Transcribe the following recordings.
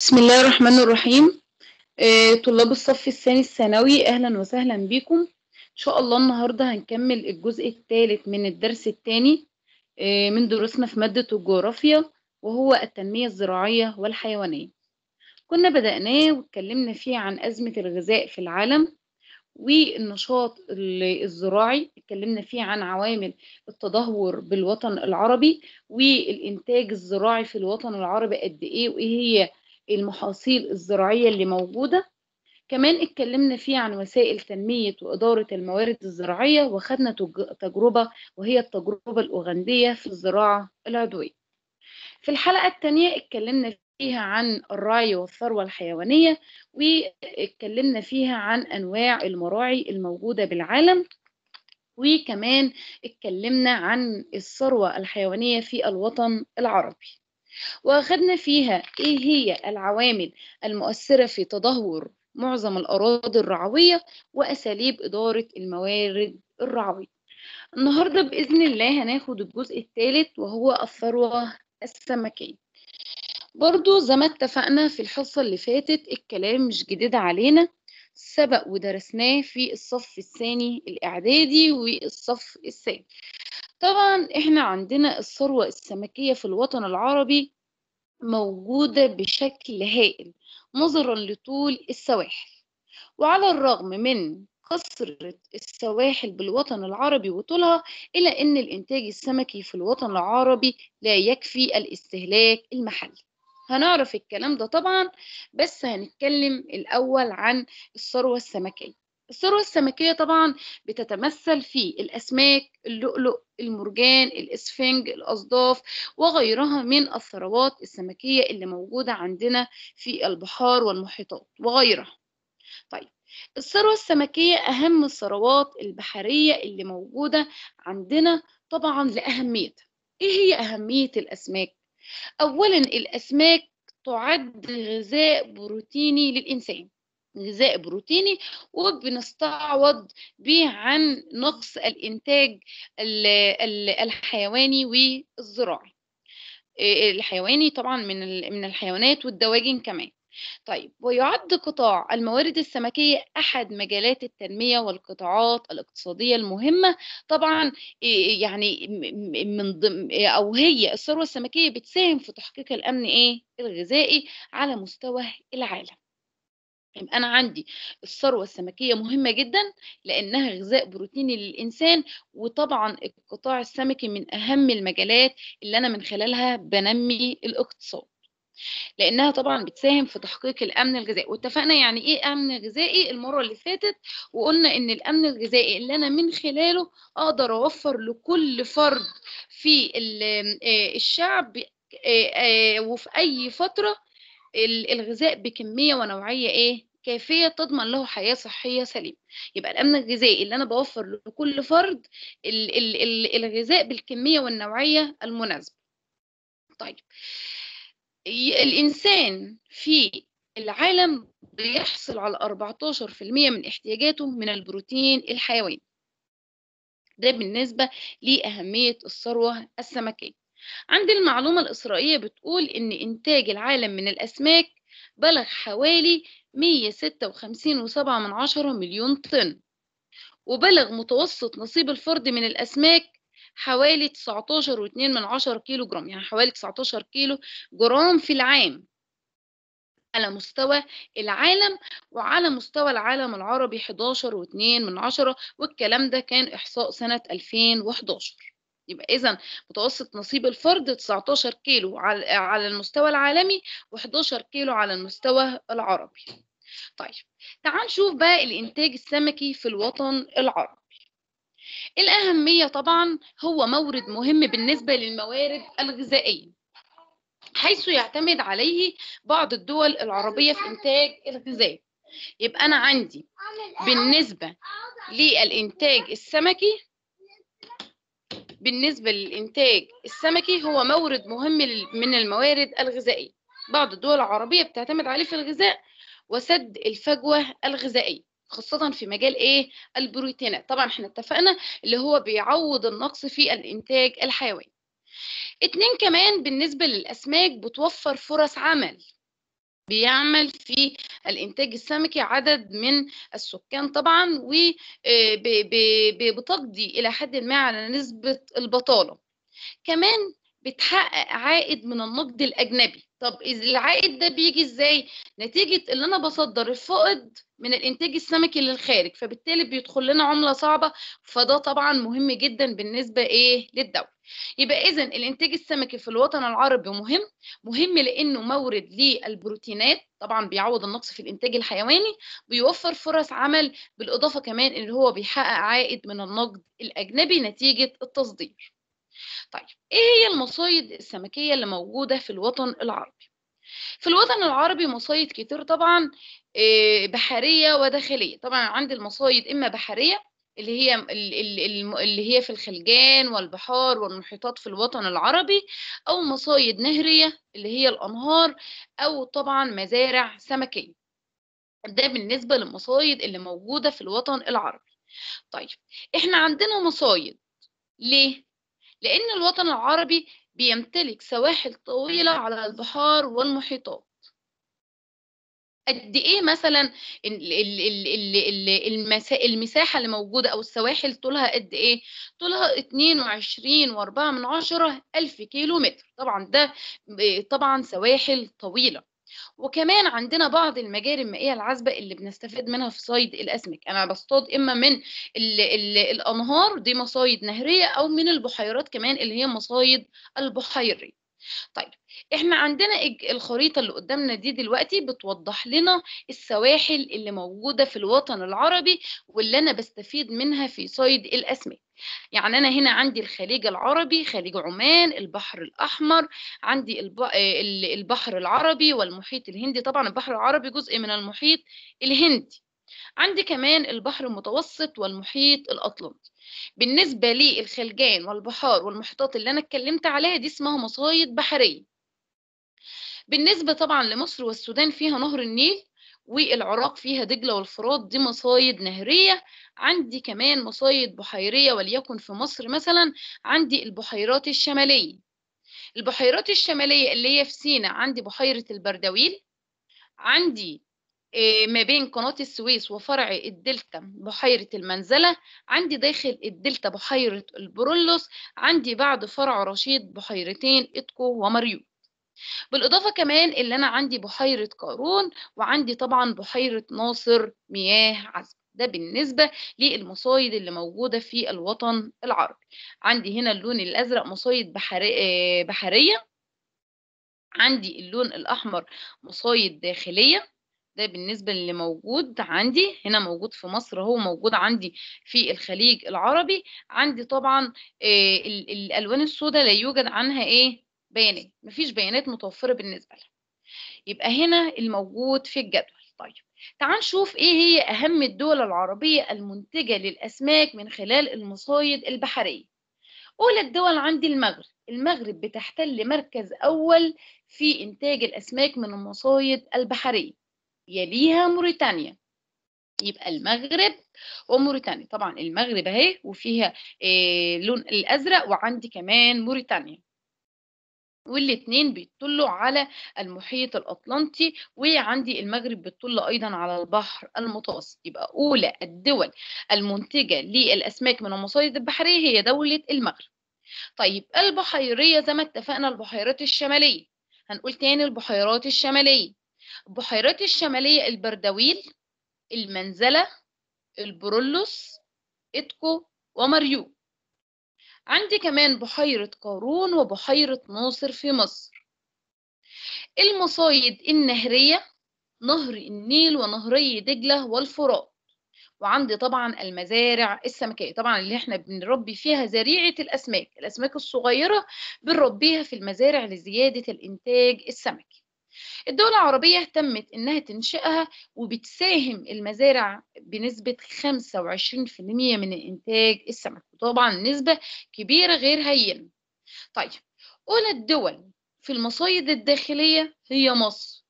بسم الله الرحمن الرحيم آه، طلاب الصف الثاني الثانوي اهلا وسهلا بكم ان شاء الله النهارده هنكمل الجزء الثالث من الدرس الثاني آه، من دروسنا في ماده الجغرافيا وهو التنميه الزراعيه والحيوانيه كنا بدأناه واتكلمنا فيه عن أزمة الغذاء في العالم والنشاط الزراعي اتكلمنا فيه عن عوامل التدهور بالوطن العربي والإنتاج الزراعي في الوطن العربي قد إيه وإيه هي المحاصيل الزراعية اللي موجودة كمان اتكلمنا فيه عن وسائل تنمية وإدارة الموارد الزراعية وخدنا تجربة وهي التجربة الأوغندية في الزراعة العضوية في الحلقة الثانية اتكلمنا فيها عن الرعي والثروة الحيوانية واتكلمنا فيها عن أنواع المراعي الموجودة بالعالم وكمان اتكلمنا عن الثروة الحيوانية في الوطن العربي وأخذنا فيها إيه هي العوامل المؤثرة في تدهور معظم الأراضي الرعوية وأساليب إدارة الموارد الرعوية النهاردة بإذن الله هناخد الجزء الثالث وهو الثروة السمكية برضو زي ما اتفقنا في الحصة اللي فاتت الكلام مش جديد علينا سبق ودرسناه في الصف الثاني الإعدادي والصف الثاني طبعا احنا عندنا الثروة السمكية في الوطن العربي موجودة بشكل هائل نظرا لطول السواحل وعلى الرغم من كثرة السواحل بالوطن العربي وطولها إلا أن الإنتاج السمكي في الوطن العربي لا يكفي الاستهلاك المحلي هنعرف الكلام ده طبعا بس هنتكلم الأول عن الثروة السمكية الثروة السمكية طبعا بتتمثل في الأسماك اللؤلؤ المرجان الإسفنج الأصداف وغيرها من الثروات السمكية اللي موجودة عندنا في البحار والمحيطات وغيرها طيب الثروة السمكية أهم الثروات البحرية اللي موجودة عندنا طبعا لأهميتها إيه هي أهمية الأسماك؟ أولا الأسماك تعد غذاء بروتيني للإنسان غذاء بروتيني وبنستعوض به عن نقص الإنتاج الحيواني والزراعي آه، الحيواني طبعا من من الحيوانات والدواجن كمان طيب ويعد قطاع الموارد السمكية أحد مجالات التنمية والقطاعات الاقتصادية المهمة طبعا آه، يعني من ضمن أو هي الثروة السمكية بتساهم في تحقيق الأمن إيه الغذائي على مستوى العالم يبقى يعني أنا عندي الثروة السمكية مهمة جدا لأنها غذاء بروتيني للإنسان وطبعا القطاع السمكي من أهم المجالات اللي أنا من خلالها بنمي الاقتصاد لانها طبعا بتساهم في تحقيق الامن الغذائي واتفقنا يعني ايه امن غذائي المره اللي فاتت وقلنا ان الامن الغذائي اللي انا من خلاله اقدر اوفر لكل فرد في آه، الشعب آه، آه، وفي اي فتره الغذاء بكميه ونوعيه ايه كافيه تضمن له حياة صحية سليمة يبقى الأمن الغذائي اللي أنا بوفر لكل فرد الـ الـ الـ الغذاء بالكمية والنوعية المناسبة طيب الإنسان في العالم بيحصل على 14% من احتياجاته من البروتين الحيوي ده بالنسبة لأهمية الثروة السمكية عند المعلومة الإسرائيلية بتقول إن إنتاج العالم من الأسماك بلغ حوالي 156.7 من عشرة مليون طن وبلغ متوسط نصيب الفرد من الأسماك حوالي 19.2 من عشرة كيلو جرام يعني حوالي 19 كيلو جرام في العام على مستوى العالم وعلى مستوى العالم العربي 11.2 من عشرة والكلام ده كان إحصاء سنة 2011 يبقى إذا متوسط نصيب الفرد 19 كيلو على المستوى العالمي و11 كيلو على المستوى العربي طيب تعال نشوف بقى الإنتاج السمكي في الوطن العربي الأهمية طبعا هو مورد مهم بالنسبة للموارد الغذائية حيث يعتمد عليه بعض الدول العربية في إنتاج الغذاء يبقى أنا عندي بالنسبة للإنتاج السمكي بالنسبة للإنتاج السمكي هو مورد مهم من الموارد الغذائية بعض الدول العربية بتعتمد عليه في الغذاء وسد الفجوة الغذائية خاصة في مجال ايه البروتينات طبعا احنا اتفقنا اللي هو بيعوض النقص في الانتاج الحيواني اتنين كمان بالنسبة للأسماك بتوفر فرص عمل بيعمل في الانتاج السمكي عدد من السكان طبعا وبتقضي آه، الى حد ما على نسبه البطاله كمان بتحقق عائد من النقد الاجنبي طب العائد ده بيجي ازاي نتيجه اللي انا بصدر الفقد من الانتاج السمكي للخارج فبالتالي بيدخل لنا عمله صعبه فده طبعا مهم جدا بالنسبه ايه للدوله يبقى اذا الانتاج السمكي في الوطن العربي مهم مهم لانه مورد للبروتينات طبعا بيعوض النقص في الانتاج الحيواني بيوفر فرص عمل بالاضافه كمان ان هو بيحقق عائد من النقد الاجنبي نتيجه التصدير طيب إيه هي المصايد السمكية اللي موجودة في الوطن العربي؟ في الوطن العربي مصايد كتير طبعا آه، بحرية وداخلية طبعا عند المصايد إما بحرية اللي هي اللي هي في الخلجان والبحار والمحيطات في الوطن العربي او مصايد نهريه اللي هي الانهار او طبعا مزارع سمكيه ده بالنسبه للمصايد اللي موجوده في الوطن العربي طيب احنا عندنا مصايد ليه لأن الوطن العربي بيمتلك سواحل طويلة على البحار والمحيطات قد ايه مثلا المساحه اللي موجوده او السواحل طولها قد ايه طولها 22 و من عشرة الف كيلو متر طبعا ده طبعا سواحل طويله وكمان عندنا بعض المجاري المائيه العذبه اللي بنستفاد منها في صيد الاسماك انا بصطاد اما من الـ الـ الانهار دي مصايد نهريه او من البحيرات كمان اللي هي مصايد البحيري طيب احنا عندنا الخريطة اللي قدامنا دي دلوقتي بتوضح لنا السواحل اللي موجودة في الوطن العربي واللي انا بستفيد منها في صيد الاسماك يعني انا هنا عندي الخليج العربي خليج عمان البحر الاحمر عندي آه، البحر العربي والمحيط الهندي طبعا البحر العربي جزء من المحيط الهندي عندي كمان البحر المتوسط والمحيط الاطلنطي بالنسبة للخلجان والبحار والمحيطات اللي أنا اتكلمت عليها دي اسمها مصايد بحرية بالنسبة طبعا لمصر والسودان فيها نهر النيل والعراق فيها دجلة والفرات دي مصايد نهرية عندي كمان مصايد بحيرية وليكن في مصر مثلا عندي البحيرات الشمالية البحيرات الشمالية اللي هي في سينا عندي بحيرة البردويل عندي آه، ما بين قناة السويس وفرع الدلتا بحيرة المنزلة عندي داخل الدلتا بحيرة البرولوس عندي بعد فرع رشيد بحيرتين إتكو ومريوط بالإضافة كمان اللي أنا عندي بحيرة قارون وعندي طبعا بحيرة ناصر مياه عذبة ده بالنسبة للمصايد اللي موجودة في الوطن العربي عندي هنا اللون الأزرق مصايد بحري... آه، بحرية عندي اللون الأحمر مصايد داخلية ده بالنسبة للي موجود عندي هنا موجود في مصر هو موجود عندي في الخليج العربي عندي طبعا آه، الألوان السوداء لا يوجد عنها إيه بيانات مفيش بيانات متوفرة بالنسبة لها يبقى هنا الموجود في الجدول طيب تعال نشوف ايه هي اهم الدول العربية المنتجة للاسماك من خلال المصايد البحرية اولى الدول عندي المغرب المغرب بتحتل مركز اول في انتاج الاسماك من المصايد البحرية يليها موريتانيا يبقى المغرب وموريتانيا طبعا المغرب اهي وفيها اللون آه، الازرق وعندي كمان موريتانيا والاثنين بيطلوا على المحيط الاطلنطي وعندي المغرب بتطل ايضا على البحر المتوسط يبقى اولى الدول المنتجه للاسماك من المصايد البحريه هي دوله المغرب طيب البحيريه زي ما اتفقنا البحيرات الشماليه هنقول تاني البحيرات الشماليه بحيرتي الشمالية البردويل المنزلة البرولوس إتكو ومريو عندي كمان بحيرة قارون وبحيرة ناصر في مصر المصايد النهرية نهر النيل ونهري دجلة والفرات وعندي طبعا المزارع السمكية طبعا اللي احنا بنربي فيها زريعة الأسماك الأسماك الصغيرة بنربيها في المزارع لزيادة الإنتاج السمكي الدول العربية اهتمت إنها تنشئها وبتساهم المزارع بنسبة 25% من إنتاج السمك وطبعا نسبة كبيرة غير هينة طيب أولى الدول في المصايد الداخلية هي مصر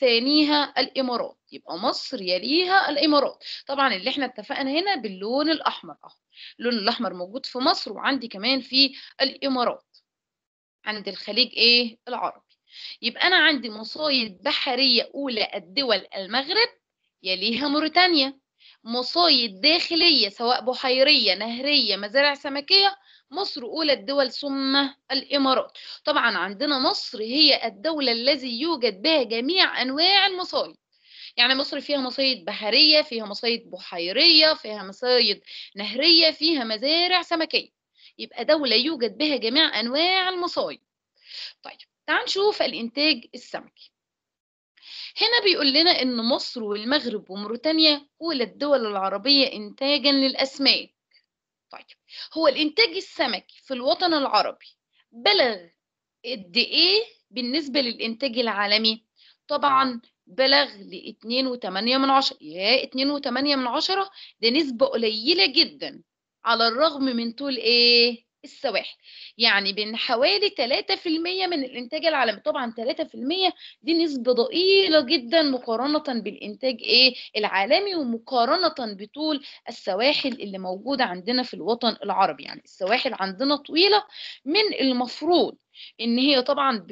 ثانيها الإمارات يبقى مصر يليها الإمارات طبعا اللي احنا اتفقنا هنا باللون الأحمر أهو اللون الأحمر موجود في مصر وعندي كمان في الإمارات عند الخليج إيه العربي يبقى أنا عندي مصايد بحرية أولى الدول المغرب يليها موريتانيا مصايد داخلية سواء بحيرية نهرية مزارع سمكية مصر أولى الدول ثم الإمارات طبعا عندنا مصر هي الدولة الذي يوجد بها جميع أنواع المصايد يعني مصر فيها مصايد بحرية فيها مصايد بحيرية فيها مصايد نهرية فيها مزارع سمكية يبقى دولة يوجد بها جميع أنواع المصايد طيب تعال نشوف الإنتاج السمكي هنا بيقول لنا إن مصر والمغرب وموريتانيا أولى الدول العربية إنتاجا للأسماك طيب هو الإنتاج السمكي في الوطن العربي بلغ قد إيه بالنسبة للإنتاج العالمي؟ طبعا بلغ ل 2.8 من عشرة يا 2.8 من عشرة ده نسبة قليلة جدا على الرغم من طول إيه؟ السواحل يعني بين حوالي 3% من الانتاج العالمي طبعا 3% دي نسبة ضئيلة جدا مقارنة بالانتاج ايه العالمي ومقارنة بطول السواحل اللي موجودة عندنا في الوطن العربي يعني السواحل عندنا طويلة من المفروض ان هي طبعا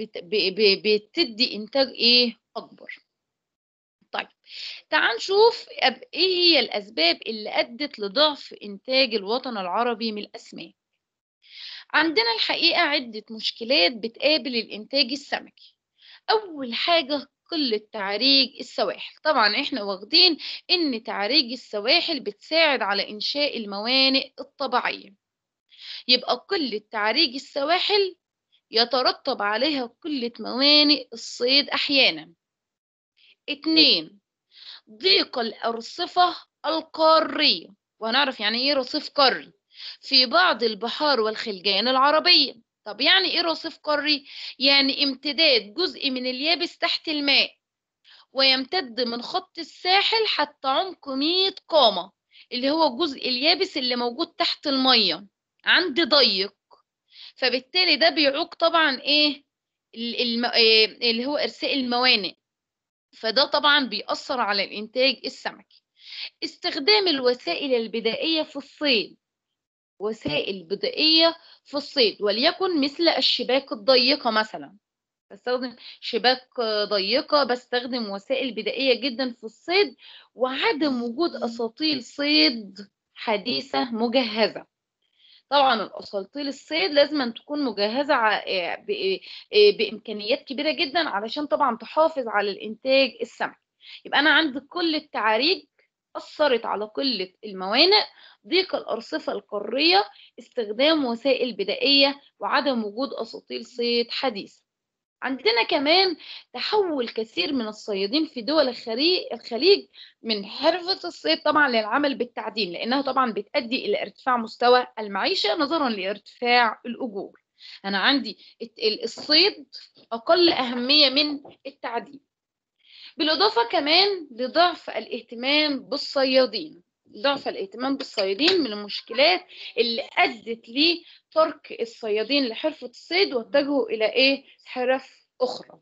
بتدي انتاج ايه اكبر طيب تعال نشوف ايه هي الاسباب اللي ادت لضعف انتاج الوطن العربي من الاسماك عندنا الحقيقة عدة مشكلات بتقابل الإنتاج السمكي أول حاجة قلة تعريج السواحل طبعا احنا واخدين ان تعريج السواحل بتساعد على انشاء الموانئ الطبيعية يبقى قلة تعريج السواحل يترتب عليها قلة موانئ الصيد أحيانا اتنين ضيق الأرصفة القارية وهنعرف يعني ايه رصيف قاري في بعض البحار والخلجان العربية طب يعني إيه رصيف قاري؟ يعني امتداد جزء من اليابس تحت الماء ويمتد من خط الساحل حتى عمق 100 قامة اللي هو الجزء اليابس اللي موجود تحت المية عند ضيق فبالتالي ده بيعوق طبعا ايه آه، اللي هو ارساء الموانئ فده طبعا بيأثر على الانتاج السمكي استخدام الوسائل البدائية في الصيد وسائل بدائية في الصيد وليكن مثل الشباك الضيقة مثلا بستخدم شباك ضيقة بستخدم وسائل بدائية جدا في الصيد وعدم وجود أساطيل صيد حديثة مجهزة طبعا الاساطيل الصيد لازم تكون مجهزه آه، آه، آه، بامكانيات كبيره جدا علشان طبعا تحافظ على الانتاج السمكي يبقى انا عندي كل التعاريج أثرت على قلة الموانئ ضيق الأرصفة القارية استخدام وسائل بدائية وعدم وجود أساطيل صيد حديثة عندنا كمان تحول كثير من الصيادين في دول الخليج من حرفة الصيد طبعا للعمل بالتعدين لأنها طبعا بتؤدي إلى ارتفاع مستوى المعيشة نظرا لارتفاع الأجور أنا عندي الصيد أقل أهمية من التعدين بالإضافة كمان لضعف الاهتمام بالصيادين ضعف الاهتمام بالصيادين من المشكلات اللي أدت لترك الصيادين لحرفة الصيد واتجهوا إلى إيه حرف أخرى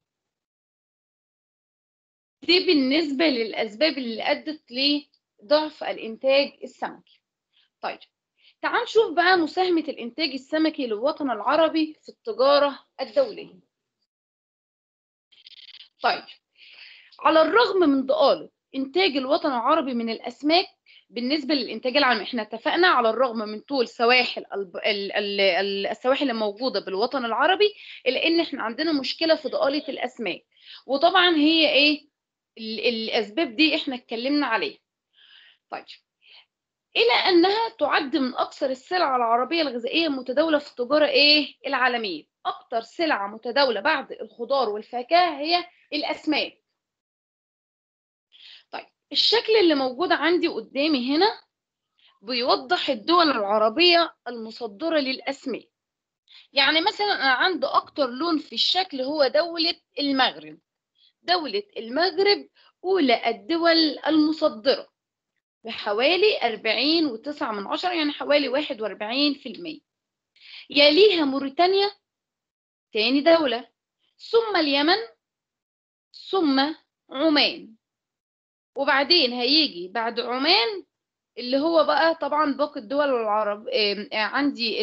دي بالنسبة للأسباب اللي أدت لضعف الإنتاج السمكي طيب تعال نشوف بقى مساهمة الإنتاج السمكي للوطن العربي في التجارة الدولية طيب على الرغم من ضئاله انتاج الوطن العربي من الاسماك بالنسبه للانتاج العام احنا اتفقنا على الرغم من طول سواحل السواحل الموجوده بالوطن العربي الا ان احنا عندنا مشكله في ضئاله الاسماك وطبعا هي ايه الاسباب دي احنا اتكلمنا عليها طيب الى انها تعد من اكثر السلع العربيه الغذائيه المتداوله في التجاره ايه العالميه اكثر سلعه متداوله بعد الخضار والفاكهه هي الاسماك الشكل اللي موجود عندي قدامي هنا بيوضح الدول العربية المصدرة للأسماء يعني مثلا أنا عندي أكتر لون في الشكل هو دولة المغرب دولة المغرب أولى الدول المصدرة بحوالي أربعين وتسعة من عشرة يعني حوالي واحد وأربعين في المية يليها موريتانيا تاني دولة ثم اليمن ثم عمان وبعدين هيجي بعد عمان اللي هو بقى طبعا باقي الدول العرب آه، عندي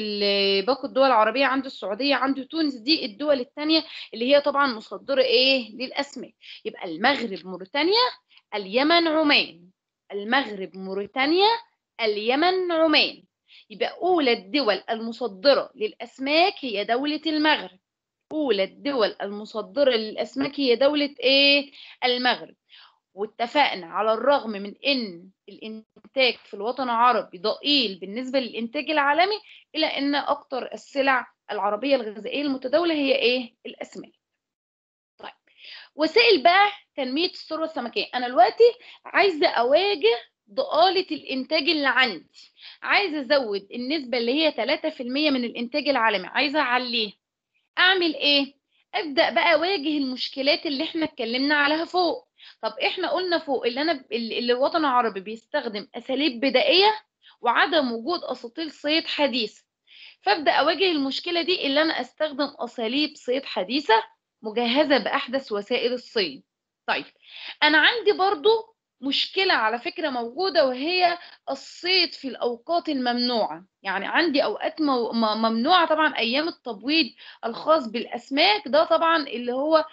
باقي الدول العربية عنده السعودية عنده تونس دي الدول الثانية اللي هي طبعا مصدرة ايه للأسماك يبقى المغرب موريتانيا اليمن عمان المغرب موريتانيا اليمن عمان يبقى أولى الدول المصدرة للأسماك هي دولة المغرب أولى الدول المصدرة للأسماك هي دولة إيه؟ المغرب واتفقنا على الرغم من ان الانتاج في الوطن العربي ضئيل بالنسبه للانتاج العالمي الا ان اكتر السلع العربيه الغذائيه المتداوله هي ايه الاسماك طيب وسائل بقى تنميه الثروه السمكيه انا دلوقتي عايزه اواجه ضآلة الإنتاج اللي عندي عايزة أزود النسبة اللي هي 3% من الإنتاج العالمي عايزة أعليها أعمل إيه؟ أبدأ بقى أواجه المشكلات اللي إحنا اتكلمنا عليها فوق طب احنا قلنا فوق اللي انا اللي الوطن العربي بيستخدم اساليب بدائيه وعدم وجود اساطير صيد حديثه فابدا اواجه المشكله دي اللي انا استخدم اساليب صيد حديثه مجهزه باحدث وسائل الصيد طيب انا عندي برضو مشكلة على فكرة موجودة وهي الصيد في الأوقات الممنوعة يعني عندي أوقات ممنوعة طبعا أيام التبويض الخاص بالأسماك ده طبعا اللي هو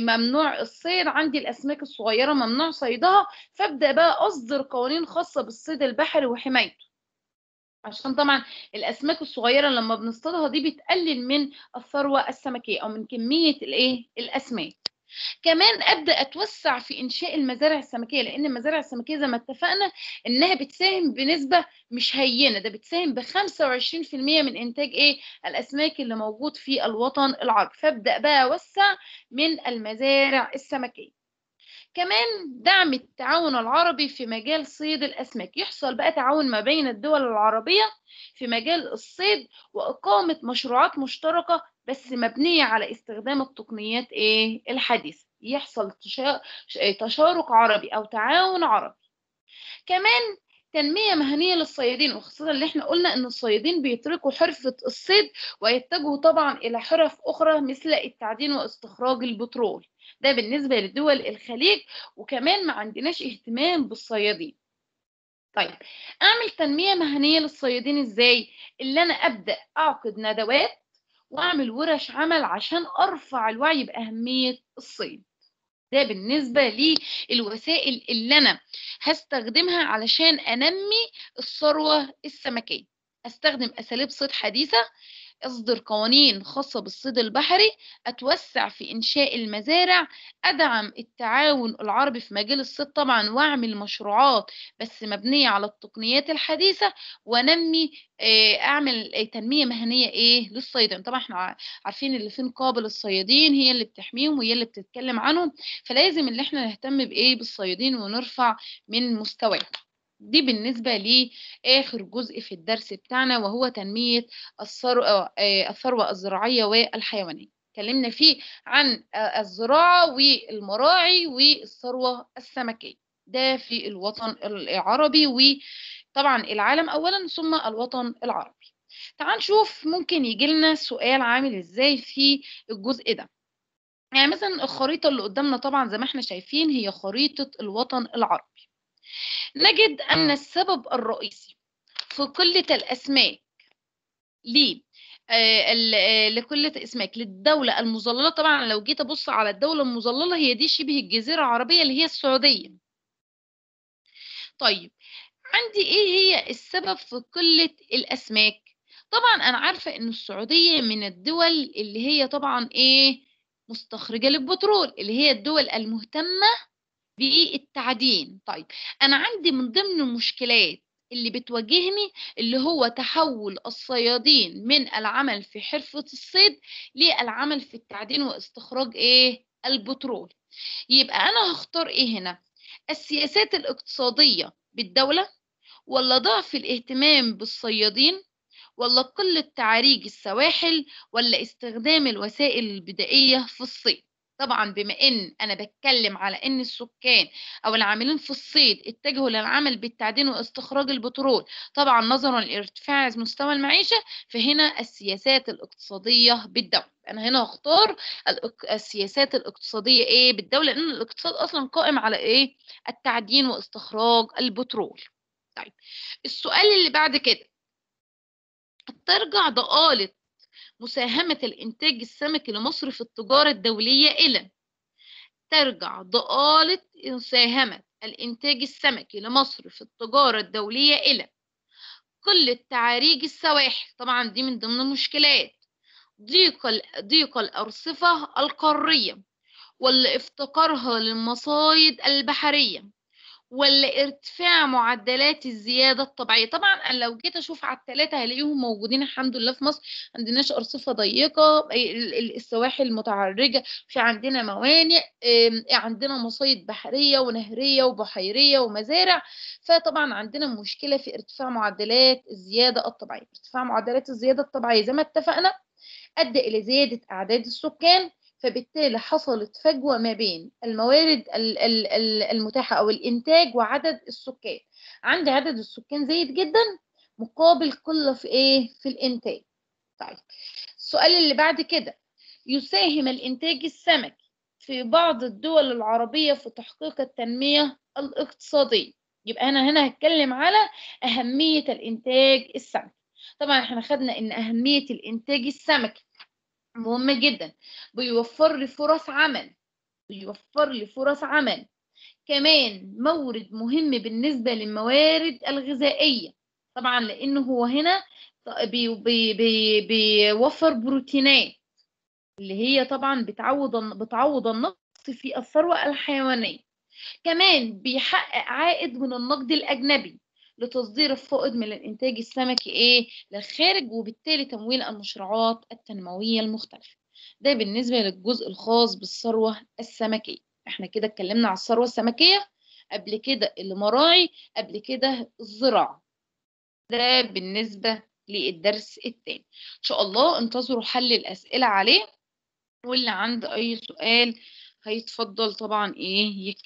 ممنوع الصيد عندي الأسماك الصغيرة ممنوع صيدها فأبدأ بقى أصدر قوانين خاصة بالصيد البحري وحمايته عشان طبعا الاسماك الصغيره لما بنصطادها دي بتقلل من الثروه السمكيه او من كميه الايه الاسماك كمان ابدا اتوسع في انشاء المزارع السمكيه لان المزارع السمكيه زي ما اتفقنا انها بتساهم بنسبه مش هينه ده بتساهم ب 25% من انتاج ايه الاسماك اللي موجود في الوطن العربي فابدا بقى اوسع من المزارع السمكيه كمان دعم التعاون العربي في مجال صيد الأسماك يحصل بقى تعاون ما بين الدول العربية في مجال الصيد وإقامة مشروعات مشتركة بس مبنية على استخدام التقنيات إيه الحديثة يحصل تشارك عربي أو تعاون عربي كمان تنمية مهنية للصيادين وخصوصا اللي احنا قلنا ان الصيادين بيتركوا حرفة الصيد ويتجهوا طبعا الى حرف اخرى مثل التعدين واستخراج البترول ده بالنسبة لدول الخليج وكمان ما عندناش اهتمام بالصيادين طيب اعمل تنمية مهنية للصيادين ازاي اللي انا ابدأ اعقد ندوات واعمل ورش عمل عشان ارفع الوعي باهميه الصيد ده بالنسبه للوسائل اللي انا هستخدمها علشان انمي الثروه السمكيه هستخدم اساليب صيد حديثه أصدر قوانين خاصة بالصيد البحري أتوسع في إنشاء المزارع أدعم التعاون العربي في مجال الصيد طبعا وأعمل مشروعات بس مبنية على التقنيات الحديثة وأنمي آه، أعمل آه، تنمية مهنية إيه للصيدين طبعا إحنا عارفين اللي فين قابل الصيادين هي اللي بتحميهم وهي اللي بتتكلم عنهم فلازم اللي إحنا نهتم بإيه بالصيادين ونرفع من مستواهم دي بالنسبة لآخر جزء في الدرس بتاعنا وهو تنمية آه، آه، الثروة الزراعية والحيوانية اتكلمنا فيه عن آه، الزراعة والمراعي والثروة السمكية ده في الوطن العربي وطبعا العالم أولا ثم الوطن العربي تعال نشوف ممكن يجي لنا سؤال عامل ازاي في الجزء ده يعني مثلا الخريطة اللي قدامنا طبعا زي ما احنا شايفين هي خريطة الوطن العربي نجد أن السبب الرئيسي في قلة الأسماك ليه آه، آه، لكل اسماك للدولة المظللة طبعا لو جيت أبص على الدولة المظللة هي دي شبه الجزيرة العربية اللي هي السعودية طيب عندي إيه هي السبب في قلة الأسماك طبعا أنا عارفة إن السعودية من الدول اللي هي طبعا إيه مستخرجة للبترول اللي هي الدول المهتمة بالتعدين طيب أنا عندي من ضمن المشكلات اللي بتواجهني اللي هو تحول الصيادين من العمل في حرفة الصيد للعمل في التعدين واستخراج ايه البترول يبقى انا هختار ايه هنا السياسات الاقتصادية بالدولة ولا ضعف الاهتمام بالصيادين ولا قلة تعريج السواحل ولا استخدام الوسائل البدائية في الصيد طبعا بما ان انا بتكلم على ان السكان او العاملين في الصيد اتجهوا للعمل بالتعدين واستخراج البترول طبعا نظرا لارتفاع مستوى المعيشه فهنا السياسات الاقتصاديه بالدوله انا هنا هختار السياسات الاقتصاديه ايه بالدوله لان الاقتصاد اصلا قائم على ايه التعدين واستخراج البترول طيب السؤال اللي بعد كده ترجع ضآلة مساهمة الإنتاج السمكي لمصر في التجارة الدولية إلى ترجع ضآلة مساهمة الإنتاج السمكي لمصر في التجارة الدولية إلى قلة تعاريج السواحل طبعا دي من ضمن المشكلات ضيق ضيق الأرصفة القارية ولا افتقارها للمصايد البحرية ولا ارتفاع معدلات الزياده الطبيعيه طبعا انا لو جيت اشوف على الثلاثه هلاقيهم موجودين الحمد لله في مصر ما عندناش ارصفه ضيقه السواحل متعرجه في عندنا موانئ عندنا مصايد بحريه ونهريه وبحيريه ومزارع فطبعا عندنا مشكله في ارتفاع معدلات الزياده الطبيعيه ارتفاع معدلات الزياده الطبيعيه زي ما اتفقنا ادى الى زياده اعداد السكان فبالتالي حصلت فجوة ما بين الموارد المتاحة أو الإنتاج وعدد السكان عندي عدد السكان زايد جدا مقابل قلة في إيه؟ في الإنتاج طيب السؤال اللي بعد كده يساهم الإنتاج السمكي في بعض الدول العربية في تحقيق التنمية الاقتصادية يبقى أنا هنا هتكلم على أهمية الإنتاج السمكي طبعا احنا خدنا إن أهمية الإنتاج السمكي مهمة جدا بيوفر لي فرص عمل بيوفر لي فرص عمل كمان مورد مهم بالنسبة للموارد الغذائية طبعا لأنه هو هنا بي بي بي بيوفر بروتينات اللي هي طبعا بتعوض بتعوض النقص في الثروة الحيوانية كمان بيحقق عائد من النقد الأجنبي لتصدير الفائض من الإنتاج السمكي إيه للخارج وبالتالي تمويل المشروعات التنموية المختلفة ده بالنسبة للجزء الخاص بالثروة السمكية احنا كده اتكلمنا على الثروة السمكية قبل كده المراعي قبل كده الزراعة ده بالنسبة للدرس الثاني ان شاء الله انتظروا حل الأسئلة عليه واللي عنده أي سؤال هيتفضل طبعا ايه يكتب